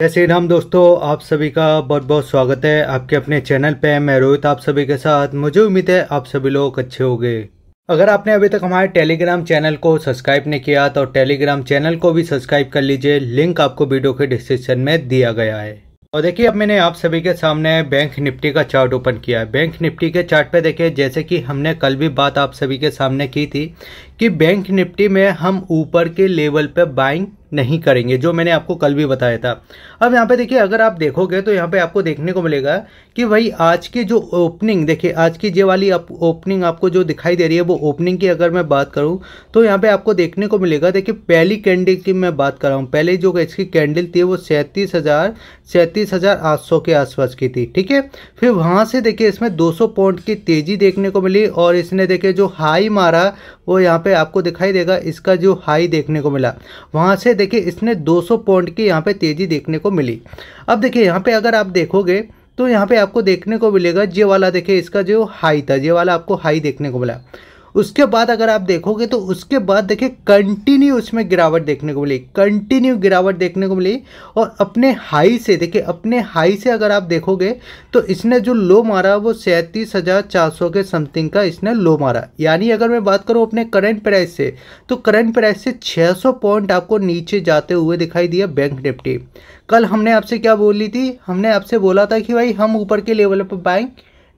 जय श्री राम दोस्तों आप सभी का बहुत बहुत स्वागत है आपके अपने चैनल पे मैं रोहित आप सभी के साथ मुझे उम्मीद है आप सभी लोग अच्छे होंगे अगर आपने अभी तक हमारे टेलीग्राम चैनल को सब्सक्राइब नहीं किया तो टेलीग्राम चैनल को भी सब्सक्राइब कर लीजिए लिंक आपको वीडियो के डिस्क्रिप्शन में दिया गया है और देखिए अब मैंने आप सभी के सामने बैंक निफ्टी का चार्ट ओपन किया है बैंक निफ्टी के चार्ट पे देखिए जैसे कि हमने कल भी बात आप सभी के सामने की थी कि बैंक निफ्टी में हम ऊपर के लेवल पे बाइंग नहीं करेंगे जो मैंने आपको कल भी बताया था अब यहाँ पे देखिए अगर आप देखोगे तो यहाँ पे आपको देखने को मिलेगा कि भाई आज की जो ओपनिंग देखिए आज की ये वाली आप, ओपनिंग आपको जो दिखाई दे रही है वो ओपनिंग की अगर मैं बात करूँ तो यहाँ पे आपको देखने को मिलेगा देखिए पहली कैंडल की मैं बात कर रहा हूँ पहले जो इसकी कैंडल थी वो सैंतीस हज़ार सैंतीस हज़ार आठ सौ के आसपास की थी ठीक है फिर वहाँ से देखिए इसमें दो सौ पॉइंट की तेज़ी देखने को मिली और इसने देखिए जो हाई मारा वो यहाँ पर आपको दिखाई देगा इसका जो हाई देखने को मिला वहाँ से देखिए इसने दो पॉइंट की यहाँ पर तेज़ी देखने को आपको मिली अब देखिए यहाँ पे अगर आप देखोगे तो यहाँ पे आपको देखने को मिलेगा जे वाला देखिए इसका जो हाई था जे वाला आपको हाई देखने को मिला उसके बाद अगर आप देखोगे तो उसके बाद देखिए कंटिन्यू उसमें गिरावट देखने को मिली कंटिन्यू गिरावट देखने को मिली और अपने हाई से देखिए अपने हाई से अगर आप देखोगे तो इसने जो लो मारा वो सैंतीस हज़ार चार सौ के समथिंग का इसने लो मारा यानी अगर मैं बात करूँ अपने करंट प्राइस से तो करंट प्राइस से सौ पॉइंट आपको नीचे जाते हुए दिखाई दिया बैंक निफ्टी कल हमने आपसे क्या बोली थी हमने आपसे बोला था कि भाई हम ऊपर के लेवल पर बाइंग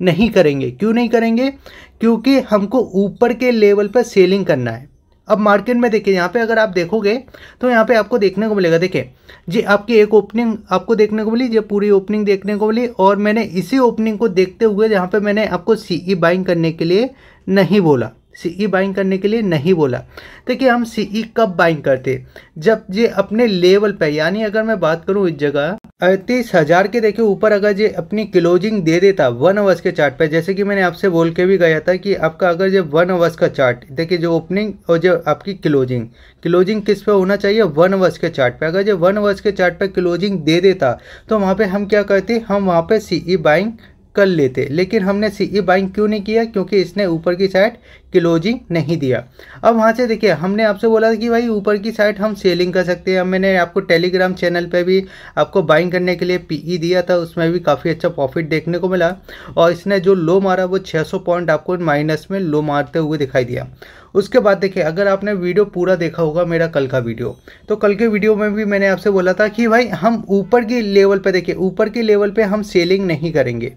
नहीं करेंगे क्यों नहीं करेंगे क्योंकि हमको ऊपर के लेवल पर सेलिंग करना है अब मार्केट में देखिए यहाँ पे अगर आप देखोगे तो यहाँ पे आपको देखने को मिलेगा देखिए जी आपकी एक ओपनिंग आपको देखने को मिली जो पूरी ओपनिंग देखने को मिली और मैंने इसी ओपनिंग को देखते हुए जहाँ पे मैंने आपको सीई बाइंग e करने के लिए नहीं बोला सीई बाइंग e करने के लिए नहीं बोला देखिए हम सीई e कब बाइंग करते जब ये अपने लेवल पर यानी अगर मैं बात करूँ इस जगह अड़तीस हज़ार के देखिए ऊपर अगर ये अपनी क्लोजिंग दे देता वन अवर्स के चार्ट पे जैसे कि मैंने आपसे बोल के भी गया था कि आपका अगर जो वन अवर्स का चार्ट देखिए जो ओपनिंग और जो आपकी क्लोजिंग क्लोजिंग किस पे होना चाहिए वन अवर्स के चार्ट पे अगर जो वन अवर्स के चार्ट पे क्लोजिंग दे देता तो वहाँ पे हम क्या करते हम वहाँ पर सी ई बाइंग कर लेते लेकिन हमने सी ई बाइंग क्यों नहीं किया क्योंकि इसने ऊपर की साइड क्लोजिंग नहीं दिया अब वहाँ से देखिए हमने आपसे बोला था कि भाई ऊपर की साइड हम सेलिंग कर सकते हैं मैंने आपको टेलीग्राम चैनल पे भी आपको बाइंग करने के लिए पीई e दिया था उसमें भी काफ़ी अच्छा प्रॉफिट देखने को मिला और इसने जो लो मारा वो छः पॉइंट आपको माइनस में लो मारते हुए दिखाई दिया उसके बाद देखिए अगर आपने वीडियो पूरा देखा होगा मेरा कल का वीडियो तो कल के वीडियो में भी मैंने आपसे बोला था कि भाई हम ऊपर की लेवल पर देखिए ऊपर की लेवल पर हम सेलिंग नहीं करेंगे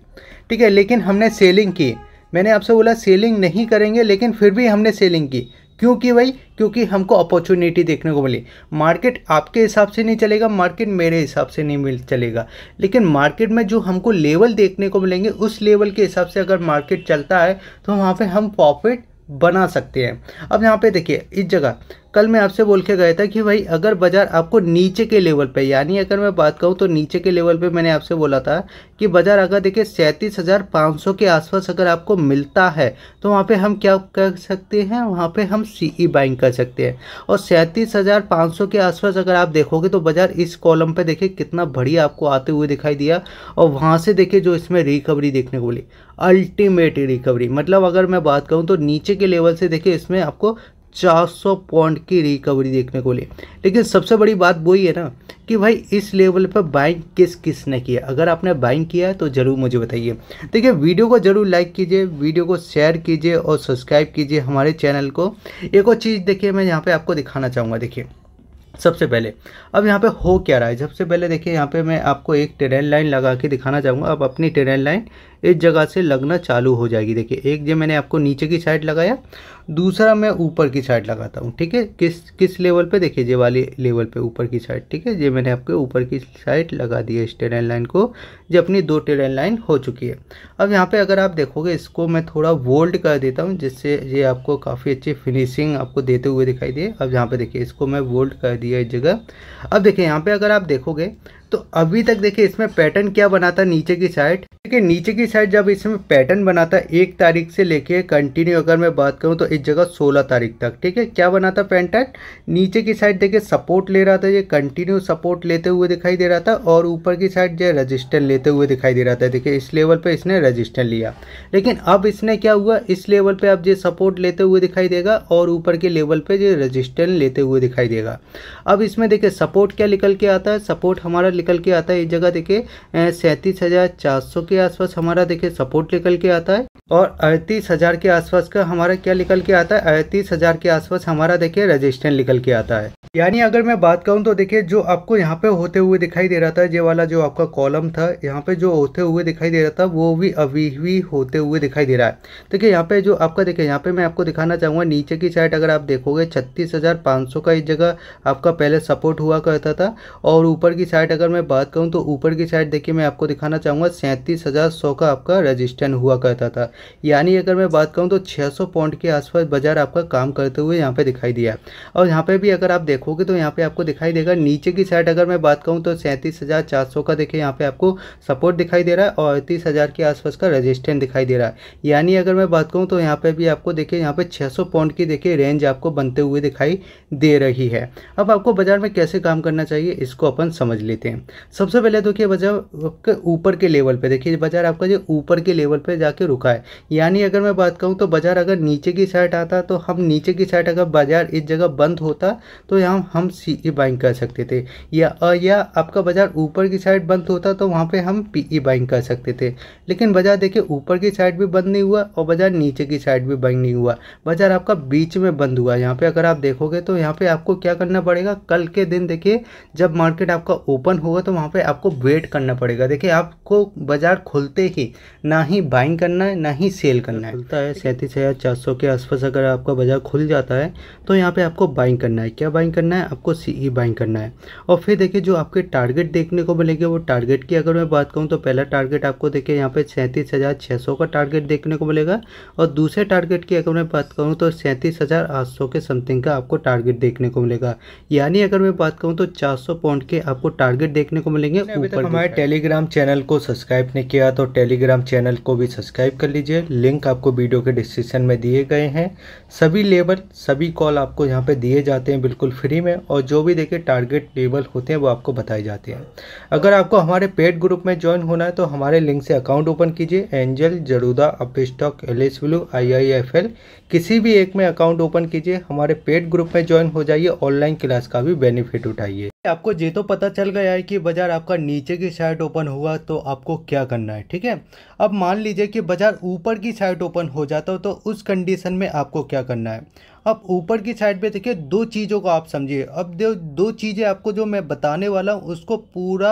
ठीक है लेकिन हमने सेलिंग की मैंने आपसे बोला सेलिंग नहीं करेंगे लेकिन फिर भी हमने सेलिंग की क्योंकि भाई क्योंकि हमको अपॉर्चुनिटी देखने को मिली मार्केट आपके हिसाब से नहीं चलेगा मार्केट मेरे हिसाब से नहीं मिल चलेगा लेकिन मार्केट में जो हमको लेवल देखने को मिलेंगे उस लेवल के हिसाब से अगर मार्केट चलता है तो वहाँ पे हम प्रॉफिट बना सकते हैं अब यहाँ पे देखिए इस जगह कल मैं आपसे बोल के गया था कि भाई अगर बाज़ार आपको नीचे के लेवल पे यानी अगर मैं बात कहूँ तो नीचे के लेवल पे मैंने आपसे बोला था कि बाज़ार अगर देखिए सैंतीस हज़ार पाँच सौ के आसपास अगर आपको मिलता है तो वहाँ पे हम क्या कर सकते हैं वहाँ पे हम सीई बाइंग e कर सकते हैं और सैंतीस हज़ार पाँच सौ के आसपास अगर आप देखोगे तो बाज़ार इस कॉलम पर देखिए कितना बढ़िया आपको आते हुए दिखाई दिया और वहाँ से देखिए जो इसमें रिकवरी देखने को मिली अल्टीमेट रिकवरी मतलब अगर मैं बात कहूँ तो नीचे के लेवल से देखिए इसमें आपको 400 पॉइंट की रिकवरी देखने को मिली लेकिन सबसे बड़ी बात वही है ना कि भाई इस लेवल पर बाइंग किस किस ने किया अगर आपने बाइंग किया है तो ज़रूर मुझे बताइए देखिए वीडियो को ज़रूर लाइक कीजिए वीडियो को शेयर कीजिए और सब्सक्राइब कीजिए हमारे चैनल को एक और चीज़ देखिए मैं यहाँ पर आपको दिखाना चाहूँगा देखिए सबसे पहले अब यहाँ पे हो क्या रहा है सबसे पहले देखिए यहाँ पे मैं आपको एक ट्रेन लाइन लगा के दिखाना चाहूँगा अब अपनी ट्रेन लाइन इस जगह से लगना चालू हो जाएगी देखिए एक जो मैंने आपको नीचे की साइड लगाया दूसरा मैं ऊपर की साइड लगाता हूँ ठीक है किस किस लेवल पे देखिए ये वाली लेवल पे ऊपर की साइड ठीक है ये मैंने आपके ऊपर की साइड लगा दी है इस टेरेन लाइन को जो अपनी दो टेरेन लाइन हो चुकी है अब यहाँ पे अगर आप देखोगे इसको मैं थोड़ा वोल्ड कर देता हूँ जिससे ये आपको काफ़ी अच्छी फिनिशिंग आपको देते हुए दिखाई दे अब यहाँ पर देखिए इसको मैं वोल्ड कर दिया इस जगह अब देखिए यहाँ पर अगर आप देखोगे तो अभी तक देखिए इसमें पैटर्न क्या बना था नीचे की साइड देखिए नीचे की साइड जब इसमें पैटर्न बना था एक तारीख से लेके कंटिन्यू अगर मैं बात करूं तो इस जगह 16 तारीख तक ठीक है क्या बना था पैटर्न नीचे की साइड देखिए सपोर्ट ले रहा था ये कंटिन्यू सपोर्ट लेते हुए दिखाई दे रहा था और ऊपर की साइड जो रजिस्टर लेते हुए दिखाई दे रहा था देखिए इस लेवल पर इसने रजिस्टर लिया लेकिन अब इसने क्या हुआ इस लेवल पर अब जो सपोर्ट लेते हुए दिखाई देगा और ऊपर के लेवल पर जो रजिस्टर लेते हुए दिखाई देगा अब इसमें देखिए सपोर्ट क्या निकल के आता है सपोर्ट हमारा निकल के आता है इस जगह देखिए सैंतीस हज़ार चार सौ के आसपास हमारा देखिए सपोर्ट निकल के आता है और अड़तीस हज़ार के आसपास का हमारा क्या निकल के आता है अड़तीस हज़ार के आसपास हमारा देखिए रजिस्टेंस निकल के आता है यानी अगर मैं बात करूं तो देखिए जो आपको यहाँ पे होते हुए दिखाई दे रहा था ये वाला जो आपका कॉलम था यहाँ पे जो होते हुए दिखाई दे रहा था वो भी अभी भी होते हुए दिखाई दे रहा है देखिए यहाँ पे जो आपका देखिए यहाँ पे मैं आपको दिखाना चाहूँगा नीचे की साइड अगर आप देखोगे छत्तीस का इस जगह आपका पहले सपोर्ट हुआ करता था और ऊपर की साइड अगर मैं बात करूँ तो ऊपर की साइड देखिए मैं आपको दिखाना चाहूँगा सैंतीस का आपका रजिस्टेंस हुआ करता था यानी अगर मैं बात करूँ तो छः पॉइंट के आसपास बाजार आपका काम करते हुए यहाँ पर दिखाई दिया और यहाँ पर भी अगर आप देखो देखोगे तो यहाँ पे आपको दिखाई देगा नीचे की साइड अगर मैं बात करूँ तो सैंतीस हज़ार चार सौ का देखिए यहाँ पे आपको सपोर्ट दिखाई दे रहा है और तीस हज़ार के आसपास का रजिस्टेंस दिखाई दे रहा है यानी अगर मैं बात करूँ तो यहाँ पर भी आपको देखिए यहाँ पर छः पॉइंट की देखिए रेंज आपको बनते हुए दिखाई दे रही है अब आपको बाजार में कैसे काम करना चाहिए इसको अपन समझ लेते हैं सबसे पहले तो देखिए बाजार आपके ऊपर के लेवल पर देखिए बाजार आपका जो ऊपर के लेवल पर जाके रुका है यानी अगर मैं बात करूँ तो बाजार अगर नीचे की साइड आता तो हम नीचे की साइड अगर बाजार इस जगह बंद होता तो यहाँ काम हम सीई बाइंग e कर सकते थे या और या आपका बाज़ार ऊपर की साइड बंद होता तो वहाँ पे हम पीई बाइंग e कर सकते थे लेकिन बाज़ार देखिए ऊपर की साइड भी बंद नहीं हुआ और बाज़ार नीचे की साइड भी बंद नहीं हुआ बाज़ार आपका बीच में बंद हुआ यहाँ पर अगर आप देखोगे तो यहाँ पर आपको क्या करना पड़ेगा कल के दिन देखिए जब मार्केट आपका ओपन होगा तो वहाँ पर आपको वेट करना पड़ेगा देखिए आपको बाज़ार खुलते ही ना ही बाइंग करना है ना ही सेल करना है खुलता है सैंतीस हज़ार चार सौ के आसपास अगर आपका बाज़ार खुल जाता है तो यहाँ पर आपको बाइंग करना है क्या बाइंग करना करना है आपको सी ई बाइंग करना है और फिर देखिए जो आपके टारगेट देखने को मिलेंगे वो टारगेट की अगर मैं बात करूँ तो पहला टारगेट आपको देखिए यहाँ पे सैंतीस हज़ार छः सौ का टारगेट देखने को मिलेगा और दूसरे टारगेट की अगर मैं बात करूँ तो सैंतीस हज़ार आठ सौ के समथिंग का आपको टारगेट देखने को मिलेगा यानी अगर मैं बात करूँ तो चार सौ पॉइंट के आपको टारगेट देखने को मिलेंगे ऊपर हमारे टेलीग्राम चैनल को सब्सक्राइब नहीं किया तो टेलीग्राम चैनल को भी सब्सक्राइब कर लीजिए लिंक आपको वीडियो के डिस्क्रिप्शन में दिए गए हैं सभी लेबर सभी कॉल आपको यहाँ पे दिए जाते हैं बिल्कुल फ्री कैटेगरी में और जो भी देखिए टारगेट लेवल होते हैं वो आपको बताए जाते हैं अगर आपको हमारे पेड ग्रुप में ज्वाइन होना है तो हमारे लिंक से अकाउंट ओपन कीजिए एंजल जरूदा अपस्टॉक एल एस ब्लू आई किसी भी एक में अकाउंट ओपन कीजिए हमारे पेड ग्रुप में ज्वाइन हो जाइए ऑनलाइन क्लास का भी बेनिफिट उठाइए आपको ये तो पता चल गया है कि बाज़ार आपका नीचे की साइड ओपन हुआ तो आपको क्या करना है ठीक है अब मान लीजिए कि बाज़ार ऊपर की साइड ओपन हो जाता हो तो उस कंडीशन में आपको क्या करना है अब ऊपर की साइड पे देखिए दो चीज़ों को आप समझिए अब दो दो चीज़ें आपको जो मैं बताने वाला हूँ उसको पूरा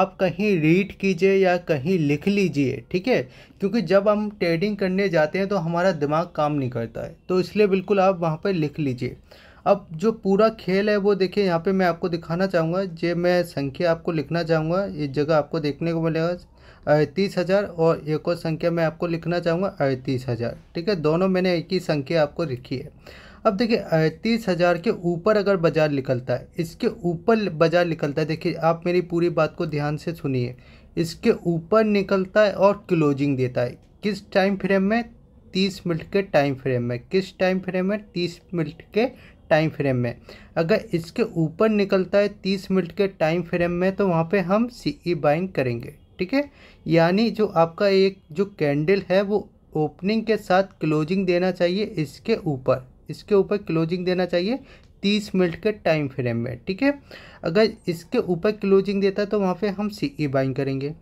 आप कहीं रीड कीजिए या कहीं लिख लीजिए ठीक है क्योंकि जब हम ट्रेडिंग करने जाते हैं तो हमारा दिमाग काम नहीं करता है तो इसलिए बिल्कुल आप वहाँ पर लिख लीजिए अब जो पूरा खेल है वो देखिए यहाँ पे मैं आपको दिखाना चाहूँगा जे मैं संख्या आपको लिखना चाहूँगा इस जगह आपको देखने को मिलेगा अड़तीस हज़ार और एक और संख्या मैं आपको लिखना चाहूँगा अड़तीस हज़ार ठीक है दोनों मैंने एक ही संख्या आपको लिखी है अब देखिए अड़तीस हज़ार के ऊपर अगर बाज़ार निकलता है इसके ऊपर बाज़ार निकलता है देखिए आप मेरी पूरी बात को ध्यान से सुनिए इसके ऊपर निकलता है और क्लोजिंग देता है किस टाइम फ्रेम में तीस मिनट के टाइम फ्रेम में किस टाइम फ्रेम में तीस मिनट के टाइम फ्रेम में अगर इसके ऊपर निकलता है तीस मिनट के टाइम फ्रेम में तो वहाँ पे हम सी ई बाइंग करेंगे ठीक है यानी जो आपका एक जो कैंडल है वो ओपनिंग के साथ क्लोजिंग देना चाहिए इसके ऊपर इसके ऊपर क्लोजिंग देना चाहिए तीस मिनट के टाइम फ्रेम में ठीक है अगर इसके ऊपर क्लोजिंग देता है तो वहाँ पे हम सी ई बाइंग करेंगे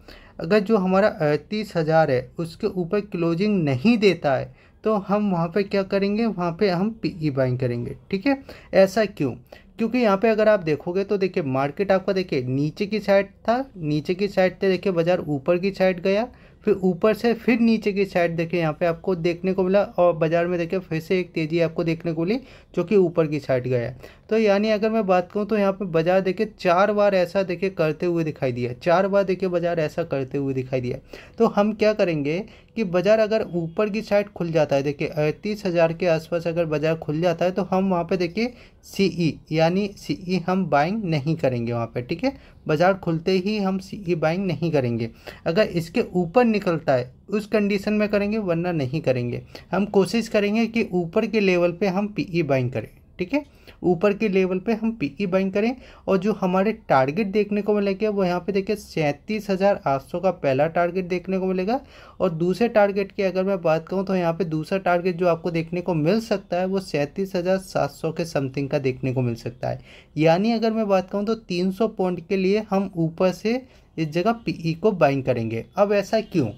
अगर जो हमारा अड़तीस हज़ार है उसके ऊपर क्लोजिंग नहीं देता है तो हम वहाँ पे क्या करेंगे वहाँ पे हम पी ई बाइंग करेंगे ठीक है ऐसा क्यों क्योंकि यहाँ पे अगर आप देखोगे तो देखिए मार्केट आपका देखिए नीचे की साइड था नीचे की साइड से देखिए बाज़ार ऊपर की साइड गया फिर ऊपर से फिर नीचे की साइड देखिए यहाँ पे आपको देखने को मिला और बाज़ार में देखिए फिर से एक तेज़ी आपको देखने को मिली जो कि ऊपर की साइड गया तो यानी अगर मैं बात करूँ तो यहाँ पे बाज़ार देखिए चार बार ऐसा देखिए करते हुए दिखाई दिया चार बार देखिए बाज़ार ऐसा करते हुए दिखाई दिया तो हम क्या करेंगे कि बाज़ार अगर ऊपर की साइड खुल जाता है देखिए अड़तीस हज़ार के आसपास अगर बाज़ार खुल जाता है तो हम वहाँ पर देखिए सी e, यानी सी e हम बाइंग नहीं करेंगे वहाँ पर ठीक है बाज़ार खुलते ही हम ई बाइंग नहीं करेंगे अगर इसके ऊपर निकलता है उस कंडीशन में करेंगे वरना नहीं करेंगे हम कोशिश करेंगे कि ऊपर के लेवल पे हम पीई बाइंग e करें ठीक है ऊपर के लेवल पे हम पीकी बाइंग करें और जो हमारे टारगेट देखने को मिलेगा वो यहाँ पे देखिए सैंतीस हज़ार आठ सौ का पहला टारगेट देखने को मिलेगा और दूसरे टारगेट की अगर मैं बात कहूँ तो यहाँ पे दूसरा टारगेट जो आपको देखने को मिल सकता है वो सैंतीस हज़ार सात सौ के समथिंग का देखने को मिल सकता है यानी अगर मैं बात कहूँ तो तीन सौ पॉइंट के लिए हम ऊपर से इस जगह पीई को बाइंग करेंगे अब ऐसा क्यों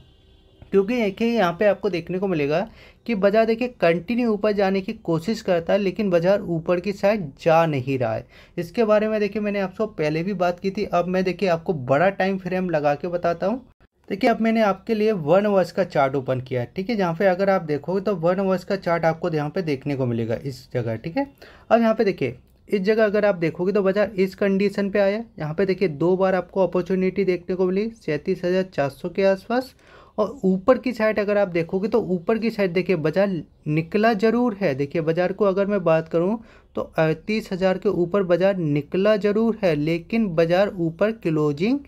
क्योंकि देखिए यहाँ पे आपको देखने को मिलेगा कि बाज़ार देखिए कंटिन्यू ऊपर जाने की कोशिश करता है लेकिन बाज़ार ऊपर की साइड जा नहीं रहा है इसके बारे में देखिए मैंने आपको पहले भी बात की थी अब मैं देखिए आपको बड़ा टाइम फ्रेम लगा के बताता हूँ देखिए अब मैंने आपके लिए वन वर्ष का चार्ट ओपन किया है ठीक है जहाँ पे अगर आप देखोगे तो वन वर्ष का चार्ट आपको यहाँ पे देखने को मिलेगा इस जगह ठीक है अब यहाँ पे देखिए इस जगह अगर आप देखोगे तो बाजार इस कंडीशन पे आया यहाँ पे देखिए दो बार आपको अपॉर्चुनिटी देखने को मिली सैंतीस हज़ार चार सौ के आसपास और ऊपर की साइड अगर आप देखोगे तो ऊपर की साइड देखिए बाजार निकला ज़रूर है देखिए बाजार को अगर मैं बात करूं तो अड़तीस हज़ार के ऊपर बाजार निकला ज़रूर है लेकिन बाजार ऊपर क्लोजिंग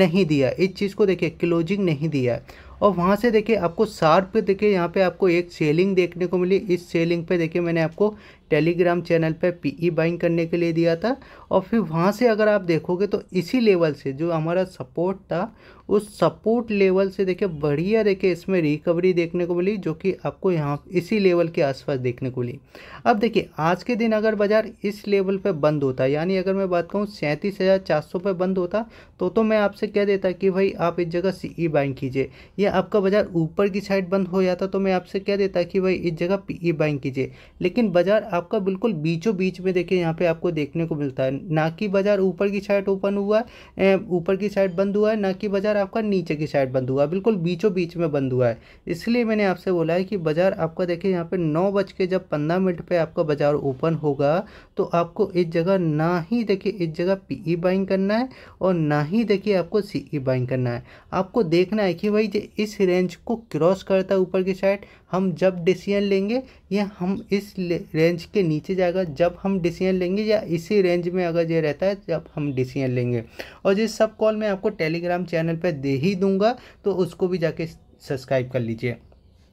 नहीं दिया इस चीज़ को देखिए क्लोजिंग नहीं दिया और वहाँ से देखिए आपको शार्प देखिए यहाँ पे आपको एक सेलिंग देखने को मिली इस सेलिंग पे देखिए मैंने आपको टेलीग्राम चैनल पे पीई बाइंग e करने के लिए दिया था और फिर वहाँ से अगर आप देखोगे तो इसी लेवल से जो हमारा सपोर्ट था उस सपोर्ट लेवल से देखिए बढ़िया देखिए इसमें रिकवरी देखने को मिली जो कि आपको यहाँ इसी लेवल के आसपास देखने को मिली अब देखिए आज के दिन अगर बाज़ार इस लेवल पर बंद होता यानी अगर मैं बात कहूँ सैंतीस हज़ार चार सौ पर बंद होता तो तो मैं आपसे कह देता कि भाई आप इस जगह सी ई बाइंग कीजिए या आपका बाज़ार ऊपर की साइड बंद हो जाता तो मैं आपसे कह देता कि भाई इस जगह ई बाइंग कीजिए लेकिन बाज़ार आपका बिल्कुल बीचों बीच में देखिए यहाँ पे आपको देखने को मिलता है ना कि बाज़ार ऊपर की साइड ओपन हुआ है ऊपर की साइड बंद हुआ है ना कि बाज़ार आपका नीचे की साइड बंद हुआ है बिल्कुल बीचों बीच में बंद हुआ है इसलिए मैंने आपसे बोला है कि बाज़ार आपका देखिए यहाँ पर नौ बज के जब पंद्रह मिनट पर आपका बाज़ार ओपन होगा तो आपको इस जगह ना ही देखिए इस जगह पी बाइंग e करना है और ना ही देखिए आपको सी बाइंग e करना है आपको देखना है कि भाई इस रेंज को क्रॉस करता है ऊपर की साइड हम जब डिसीजन लेंगे या हम इस रेंज के नीचे जाएगा जब हम डिसीजन लेंगे या इसी रेंज में अगर ये रहता है जब हम डिसीजन लेंगे और ये सब कॉल मैं आपको टेलीग्राम चैनल पर दे ही दूँगा तो उसको भी जाके सब्सक्राइब कर लीजिए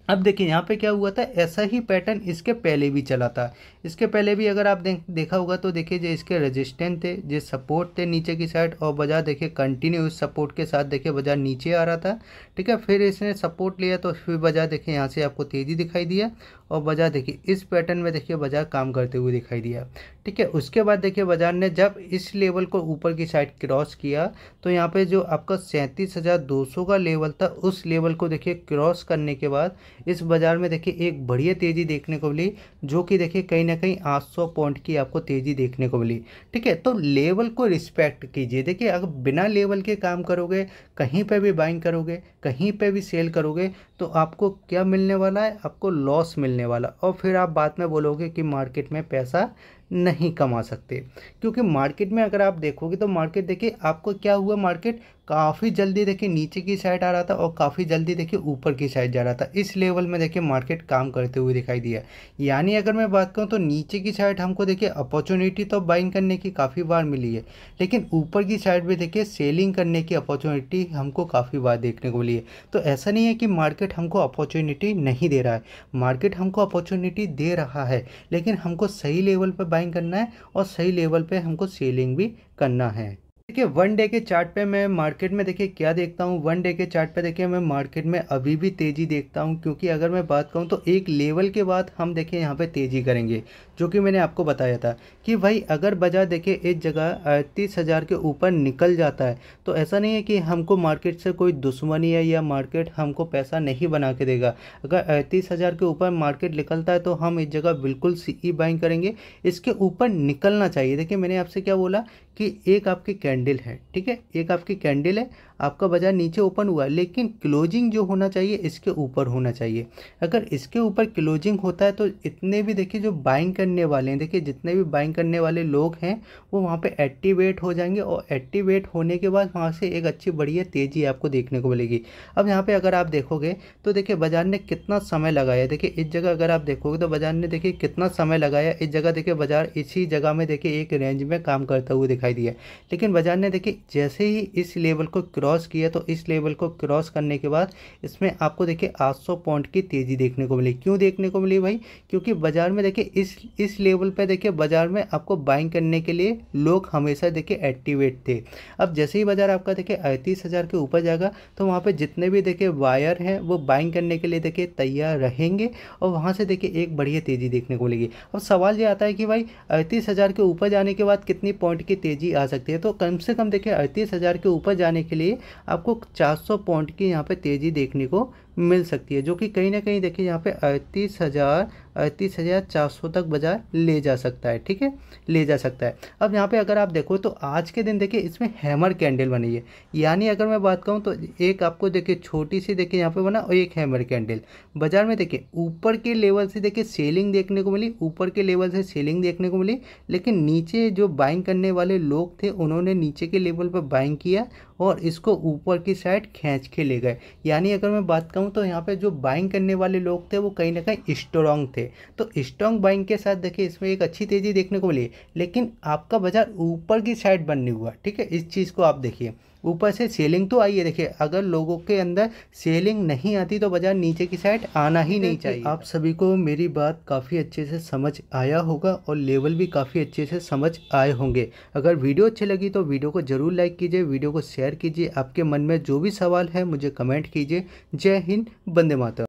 अब देखिए यहाँ पे क्या हुआ था ऐसा ही पैटर्न इसके पहले भी चला था इसके पहले भी अगर आप देख देखा होगा तो देखिए जो इसके रेजिस्टेंट थे जो सपोर्ट थे नीचे की साइड और बाजार देखिए कंटिन्यू सपोर्ट के साथ देखिए बाजार नीचे आ रहा था ठीक है फिर इसने सपोर्ट लिया तो फिर बाजार देखिए यहाँ से आपको तेज़ी दिखाई दिया और बाजार देखिए इस पैटर्न में देखिए बाजार काम करते हुए दिखाई दिया ठीक है उसके बाद देखिए बाजार ने जब इस लेवल को ऊपर की साइड क्रॉस किया तो यहाँ पे जो आपका सैंतीस हज़ार दो सौ का लेवल था उस लेवल को देखिए क्रॉस करने के बाद इस बाज़ार में देखिए एक बढ़िया तेज़ी देखने को मिली जो कि देखिए कहीं ना कहीं आठ सौ पॉइंट की आपको तेज़ी देखने को मिली ठीक है तो लेवल को रिस्पेक्ट कीजिए देखिए अगर बिना लेवल के काम करोगे कहीं पर भी बाइंग करोगे कहीं पर भी सेल करोगे तो आपको क्या मिलने वाला है आपको लॉस मिलने वाला और फिर आप बाद में बोलोगे कि मार्केट में पैसा नहीं कमा सकते क्योंकि मार्केट में अगर आप देखोगे तो मार्केट देखिए आपको क्या हुआ मार्केट काफ़ी जल्दी देखिए नीचे की साइड आ रहा था और काफ़ी जल्दी देखिए ऊपर की साइड जा रहा था इस लेवल में देखिए मार्केट काम करते हुए दिखाई दिया यानी अगर मैं बात करूँ तो नीचे की साइड हमको देखिए अपॉर्चुनिटी तो बाइंग करने की काफ़ी बार मिली है लेकिन ऊपर की साइड भी देखिए सेलिंग करने की अपॉर्चुनिटी हमको काफ़ी बार देखने को मिली है तो ऐसा नहीं है कि मार्केट हमको अपॉर्चुनिटी नहीं दे रहा है मार्केट हमको अपॉर्चुनिटी दे रहा है लेकिन हमको सही लेवल पर बाइंग करना है और सही लेवल पर हमको सेलिंग भी करना है देखिए वन डे के चार्ट पे मैं मार्केट में देखिए क्या देखता हूँ वन डे के चार्ट पे देखिए मैं मार्केट में अभी भी तेज़ी देखता हूँ क्योंकि अगर मैं बात करूँ तो एक लेवल के बाद हम देखिए यहाँ पे तेज़ी करेंगे जो कि मैंने आपको बताया था कि भाई अगर बाज़ार देखिए एक जगह अड़तीस हज़ार के ऊपर निकल जाता है तो ऐसा नहीं है कि हमको मार्केट से कोई दुश्मनी है या मार्केट हमको पैसा नहीं बना के देगा अगर अड़तीस हज़ार के ऊपर मार्केट निकलता है तो हम इस जगह बिल्कुल सीई बाइंग e करेंगे इसके ऊपर निकलना चाहिए देखिए मैंने आपसे क्या बोला कि एक आपकी कैंडल है ठीक है एक आपकी कैंडल है आपका बाज़ार नीचे ओपन हुआ लेकिन क्लोजिंग जो होना चाहिए इसके ऊपर होना चाहिए अगर इसके ऊपर क्लोजिंग होता है तो इतने भी देखिए जो बाइंग करने वाले हैं देखिए जितने भी बाइंग करने वाले लोग हैं वो वहाँ पे एक्टिवेट हो जाएंगे और एक्टिवेट होने के बाद वहाँ से एक अच्छी बढ़िया तेज़ी आपको देखने को मिलेगी अब यहाँ पे अगर आप देखोगे तो देखिए बाज़ार ने कितना समय लगाया देखिए इस जगह अगर आप देखोगे तो बाज़ार ने देखिए कितना समय लगाया इस जगह देखिए बाज़ार इसी जगह में देखिए एक रेंज में काम करता हुआ दिखाई दिया लेकिन बाज़ार ने देखिए जैसे ही इस लेवल को क्रॉस किया तो इस लेवल को क्रॉस करने के बाद इसमें आपको देखिए आठ पॉइंट की तेज़ी देखने को मिली क्यों देखने को मिली भाई क्योंकि बाज़ार में देखिए इस इस लेवल पर देखिए बाज़ार में आपको बाइंग करने के लिए लोग हमेशा देखिए एक्टिवेट थे अब जैसे ही बाज़ार आपका देखिए अड़तीस हज़ार के ऊपर जाएगा तो वहाँ पर जितने भी देखिए वायर हैं वो बाइंग करने के लिए देखिए तैयार रहेंगे और वहाँ से देखिए एक बढ़िया तेज़ी देखने को मिलेगी अब सवाल ये आता है कि भाई अड़तीस हज़ार के ऊपर जाने के बाद कितनी पॉइंट की तेज़ी आ सकती है तो कम से कम देखिए अड़तीस हज़ार के ऊपर जाने के लिए आपको चार सौ पॉइंट की यहाँ पर तेज़ी देखने को मिल सकती है जो कि कहीं ना कहीं देखिए यहाँ पे अड़तीस हज़ार अड़तीस हज़ार चार सौ तक बाज़ार ले जा सकता है ठीक है ले जा सकता है अब यहाँ पे अगर आप देखो तो आज के दिन देखिए इसमें हैमर कैंडल बनी है यानी अगर मैं बात करूँ तो एक आपको देखिए छोटी सी देखिए यहाँ पे बना और एक हैमर कैंडल बाज़ार में देखिए ऊपर के लेवल से देखिए सेलिंग देखने को मिली ऊपर के लेवल से सेलिंग देखने को मिली लेकिन नीचे जो बाइंग करने वाले लोग थे उन्होंने नीचे के लेवल पर बाइंग किया और इसको ऊपर की साइड खींच के ले गए यानी अगर मैं बात करूँ तो यहाँ पे जो बाइंग करने वाले लोग थे वो कहीं ना कहीं स्ट्रॉन्ग थे तो स्ट्रॉन्ग बाइंग के साथ देखिए इसमें एक अच्छी तेज़ी देखने को मिली लेकिन आपका बाज़ार ऊपर की साइड बनने हुआ ठीक है इस चीज़ को आप देखिए ऊपर से सेलिंग तो आई है देखिए अगर लोगों के अंदर सेलिंग नहीं आती तो बाजार नीचे की साइड आना ही नहीं चाहिए आप सभी को मेरी बात काफ़ी अच्छे से समझ आया होगा और लेवल भी काफ़ी अच्छे से समझ आए होंगे अगर वीडियो अच्छी लगी तो वीडियो को ज़रूर लाइक कीजिए वीडियो को शेयर कीजिए आपके मन में जो भी सवाल है मुझे कमेंट कीजिए जय हिंद बंदे माता